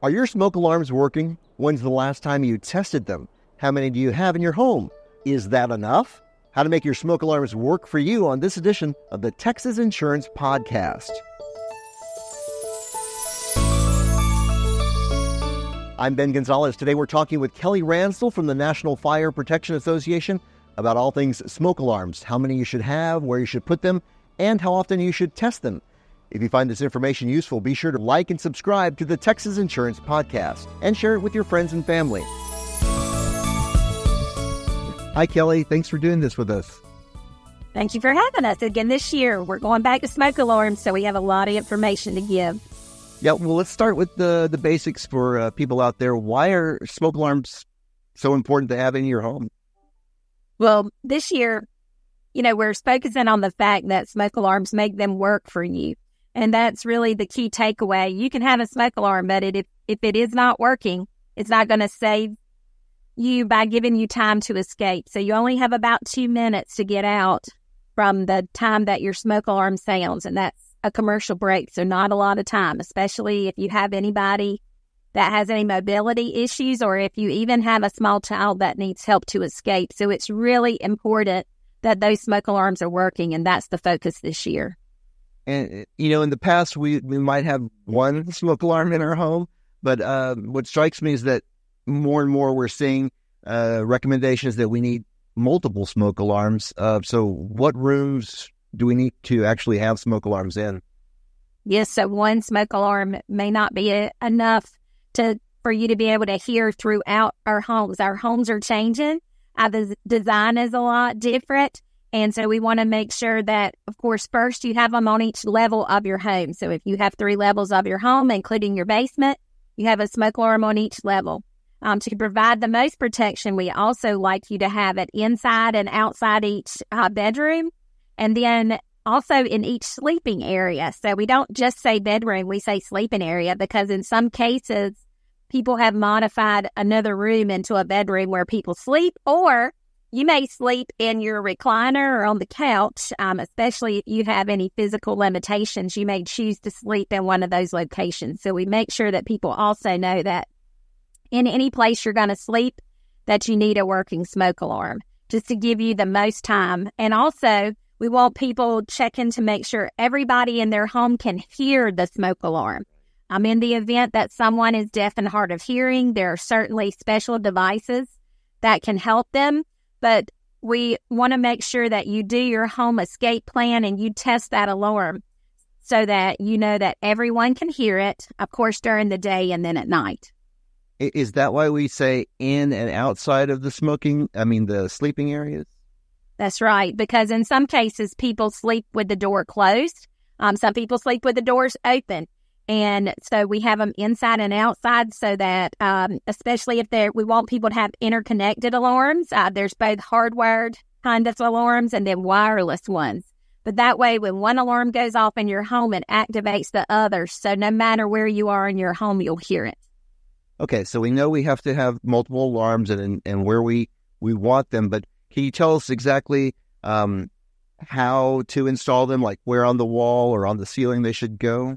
Are your smoke alarms working? When's the last time you tested them? How many do you have in your home? Is that enough? How to make your smoke alarms work for you on this edition of the Texas Insurance Podcast. I'm Ben Gonzalez. Today we're talking with Kelly Ransell from the National Fire Protection Association about all things smoke alarms, how many you should have, where you should put them, and how often you should test them. If you find this information useful, be sure to like and subscribe to the Texas Insurance Podcast and share it with your friends and family. Hi, Kelly. Thanks for doing this with us. Thank you for having us again this year. We're going back to smoke alarms, so we have a lot of information to give. Yeah, well, let's start with the, the basics for uh, people out there. Why are smoke alarms so important to have in your home? Well, this year, you know, we're focusing on the fact that smoke alarms make them work for you. And that's really the key takeaway. You can have a smoke alarm, but it, if, if it is not working, it's not going to save you by giving you time to escape. So you only have about two minutes to get out from the time that your smoke alarm sounds. And that's a commercial break. So not a lot of time, especially if you have anybody that has any mobility issues or if you even have a small child that needs help to escape. So it's really important that those smoke alarms are working. And that's the focus this year. And you know, in the past, we we might have one smoke alarm in our home, but uh, what strikes me is that more and more we're seeing uh, recommendations that we need multiple smoke alarms. Uh, so, what rooms do we need to actually have smoke alarms in? Yes, so one smoke alarm may not be a, uh, enough to for you to be able to hear throughout our homes. Our homes are changing. Uh, the design is a lot different. And so we want to make sure that, of course, first you have them on each level of your home. So if you have three levels of your home, including your basement, you have a smoke alarm on each level. Um, to provide the most protection, we also like you to have it inside and outside each uh, bedroom. And then also in each sleeping area. So we don't just say bedroom, we say sleeping area because in some cases, people have modified another room into a bedroom where people sleep or you may sleep in your recliner or on the couch, um, especially if you have any physical limitations. You may choose to sleep in one of those locations. So we make sure that people also know that in any place you're going to sleep, that you need a working smoke alarm just to give you the most time. And also, we want people checking to make sure everybody in their home can hear the smoke alarm. i Um, in the event that someone is deaf and hard of hearing, there are certainly special devices that can help them. But we want to make sure that you do your home escape plan and you test that alarm so that you know that everyone can hear it, of course, during the day and then at night. Is that why we say in and outside of the smoking, I mean, the sleeping areas? That's right, because in some cases, people sleep with the door closed. Um, some people sleep with the doors open. And so we have them inside and outside so that, um, especially if they're, we want people to have interconnected alarms. Uh, there's both hardwired kind of alarms and then wireless ones. But that way, when one alarm goes off in your home, it activates the others. So no matter where you are in your home, you'll hear it. Okay, so we know we have to have multiple alarms and and where we we want them, but can you tell us exactly um, how to install them, like where on the wall or on the ceiling they should go?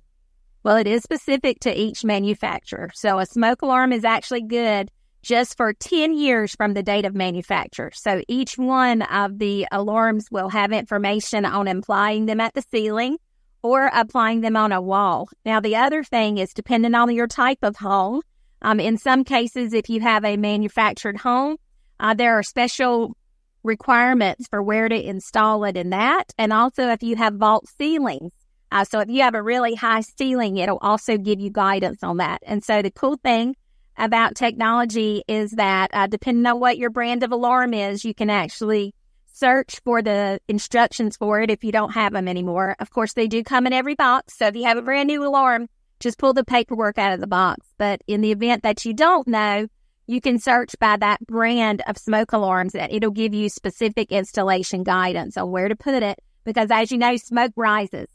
Well, it is specific to each manufacturer. So a smoke alarm is actually good just for 10 years from the date of manufacture. So each one of the alarms will have information on applying them at the ceiling or applying them on a wall. Now, the other thing is depending on your type of home. Um, in some cases, if you have a manufactured home, uh, there are special requirements for where to install it in that. And also, if you have vault ceilings, uh, so if you have a really high ceiling, it'll also give you guidance on that. And so the cool thing about technology is that uh, depending on what your brand of alarm is, you can actually search for the instructions for it if you don't have them anymore. Of course, they do come in every box. So if you have a brand new alarm, just pull the paperwork out of the box. But in the event that you don't know, you can search by that brand of smoke alarms and it'll give you specific installation guidance on where to put it. Because as you know, smoke rises.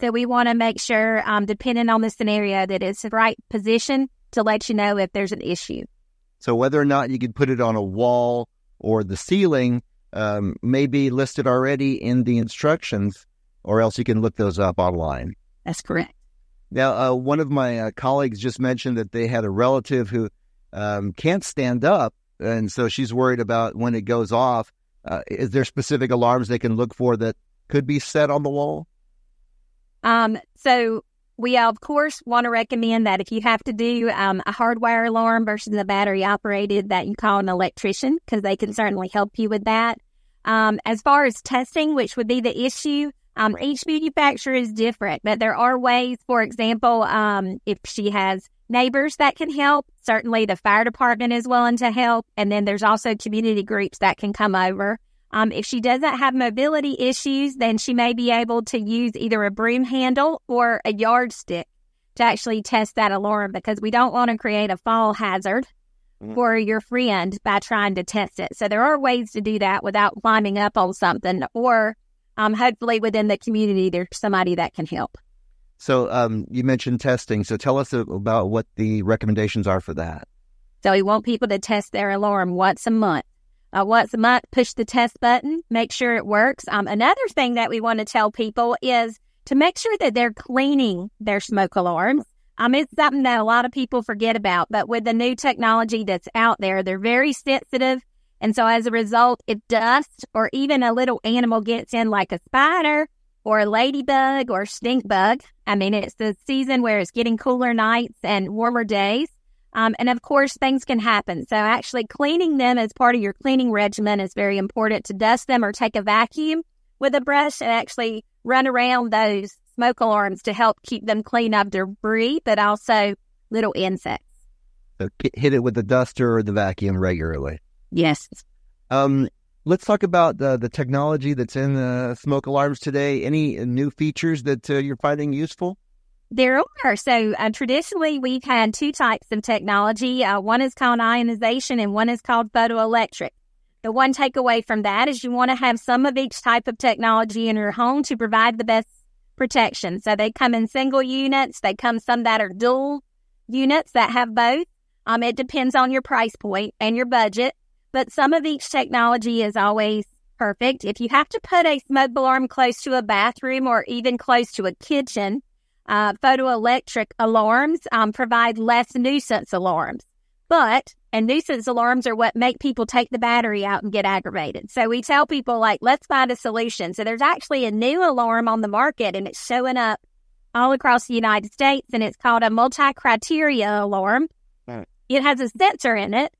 So we want to make sure, um, depending on the scenario, that it's the right position to let you know if there's an issue. So whether or not you could put it on a wall or the ceiling um, may be listed already in the instructions, or else you can look those up online. That's correct. Now, uh, one of my uh, colleagues just mentioned that they had a relative who um, can't stand up, and so she's worried about when it goes off. Uh, is there specific alarms they can look for that could be set on the wall? Um, so we, of course, want to recommend that if you have to do um, a hardwire alarm versus a battery operated, that you call an electrician because they can certainly help you with that. Um, as far as testing, which would be the issue, um, each manufacturer is different, but there are ways, for example, um, if she has neighbors that can help, certainly the fire department is willing to help. And then there's also community groups that can come over. Um, if she doesn't have mobility issues, then she may be able to use either a broom handle or a yardstick to actually test that alarm because we don't want to create a fall hazard mm-hmm. for your friend by trying to test it. So there are ways to do that without climbing up on something or um, hopefully within the community, there's somebody that can help. So um, you mentioned testing. So tell us about what the recommendations are for that. So we want people to test their alarm once a month uh, once a month, push the test button, make sure it works. Um, another thing that we want to tell people is to make sure that they're cleaning their smoke alarms. Um, it's something that a lot of people forget about, but with the new technology that's out there, they're very sensitive. And so as a result, if dust or even a little animal gets in like a spider or a ladybug or stink bug, I mean, it's the season where it's getting cooler nights and warmer days. Um, and of course, things can happen. So, actually, cleaning them as part of your cleaning regimen is very important to dust them or take a vacuum with a brush and actually run around those smoke alarms to help keep them clean of debris, but also little insects. So hit it with the duster or the vacuum regularly. Yes. Um, let's talk about the, the technology that's in the smoke alarms today. Any new features that uh, you're finding useful? there are. So uh, traditionally, we've had two types of technology. Uh, one is called ionization and one is called photoelectric. The one takeaway from that is you want to have some of each type of technology in your home to provide the best protection. So they come in single units. They come some that are dual units that have both. Um, it depends on your price point and your budget, but some of each technology is always perfect. If you have to put a smoke alarm close to a bathroom or even close to a kitchen, uh, photoelectric alarms um, provide less nuisance alarms. But, and nuisance alarms are what make people take the battery out and get aggravated. So we tell people, like, let's find a solution. So there's actually a new alarm on the market and it's showing up all across the United States and it's called a multi criteria alarm. Right. It has a sensor in it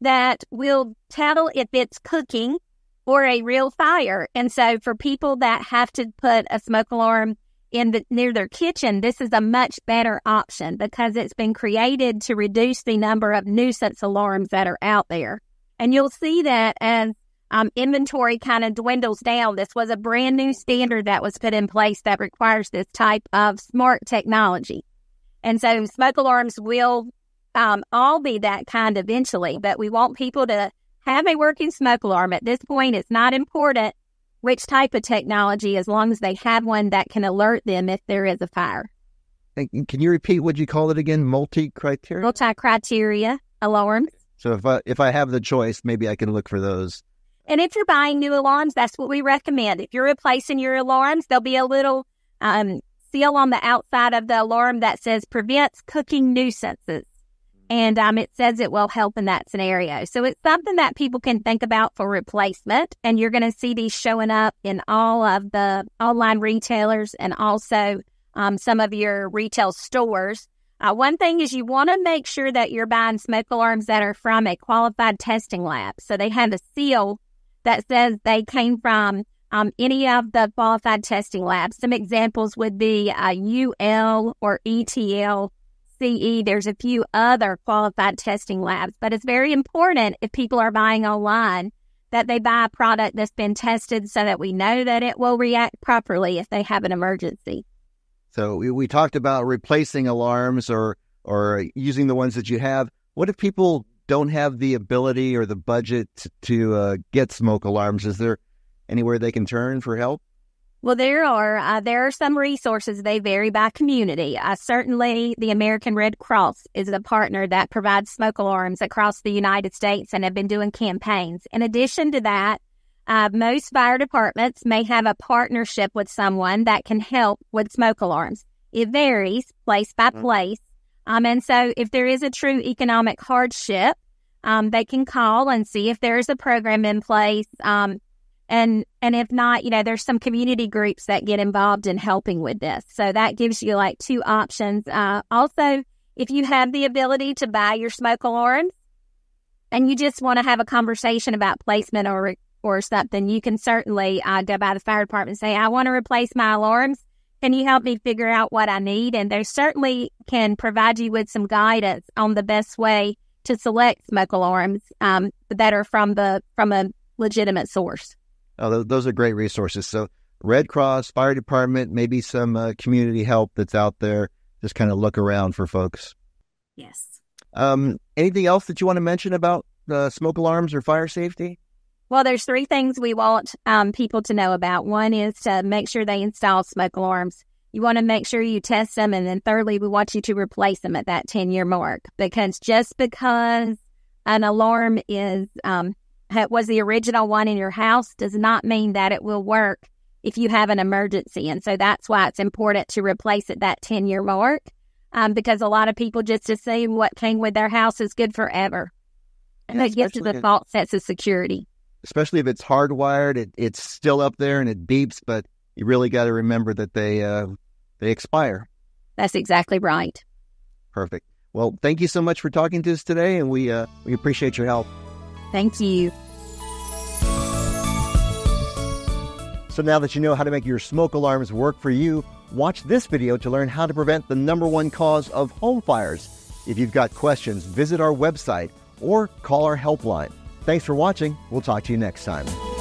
that will tell if it's cooking or a real fire. And so for people that have to put a smoke alarm in the, near their kitchen, this is a much better option because it's been created to reduce the number of nuisance alarms that are out there. And you'll see that as um, inventory kind of dwindles down. This was a brand new standard that was put in place that requires this type of smart technology. And so smoke alarms will um, all be that kind eventually, but we want people to have a working smoke alarm. At this point, it's not important which type of technology, as long as they have one that can alert them if there is a fire. Can you repeat what you call it again? Multi criteria. Multi criteria alarms. So if I if I have the choice, maybe I can look for those. And if you're buying new alarms, that's what we recommend. If you're replacing your alarms, there'll be a little um, seal on the outside of the alarm that says prevents cooking nuisances. And um, it says it will help in that scenario. So it's something that people can think about for replacement. And you're going to see these showing up in all of the online retailers and also um, some of your retail stores. Uh, one thing is you want to make sure that you're buying smoke alarms that are from a qualified testing lab. So they have a seal that says they came from um, any of the qualified testing labs. Some examples would be uh, UL or ETL CE, there's a few other qualified testing labs, but it's very important if people are buying online that they buy a product that's been tested so that we know that it will react properly if they have an emergency. So we, we talked about replacing alarms or or using the ones that you have. What if people don't have the ability or the budget to uh, get smoke alarms? Is there anywhere they can turn for help? Well, there are uh, there are some resources. They vary by community. Uh, certainly, the American Red Cross is a partner that provides smoke alarms across the United States and have been doing campaigns. In addition to that, uh, most fire departments may have a partnership with someone that can help with smoke alarms. It varies place by mm. place. Um, and so, if there is a true economic hardship, um, they can call and see if there is a program in place. Um, and and if not you know there's some community groups that get involved in helping with this so that gives you like two options uh, also if you have the ability to buy your smoke alarms and you just want to have a conversation about placement or or something you can certainly uh, go by the fire department and say i want to replace my alarms can you help me figure out what i need and they certainly can provide you with some guidance on the best way to select smoke alarms um, that are from the from a legitimate source uh, those are great resources. So Red Cross, fire department, maybe some uh, community help that's out there. Just kind of look around for folks. Yes. Um, anything else that you want to mention about uh, smoke alarms or fire safety? Well, there's three things we want um, people to know about. One is to make sure they install smoke alarms. You want to make sure you test them, and then thirdly, we want you to replace them at that 10 year mark because just because an alarm is um, was the original one in your house does not mean that it will work if you have an emergency. And so that's why it's important to replace at that 10 year mark um, because a lot of people just assume what came with their house is good forever. And yeah, that gives the false sense of security. Especially if it's hardwired, it, it's still up there and it beeps, but you really got to remember that they, uh, they expire. That's exactly right. Perfect. Well, thank you so much for talking to us today, and we, uh, we appreciate your help. Thank you. So now that you know how to make your smoke alarms work for you, watch this video to learn how to prevent the number one cause of home fires. If you've got questions, visit our website or call our helpline. Thanks for watching. We'll talk to you next time.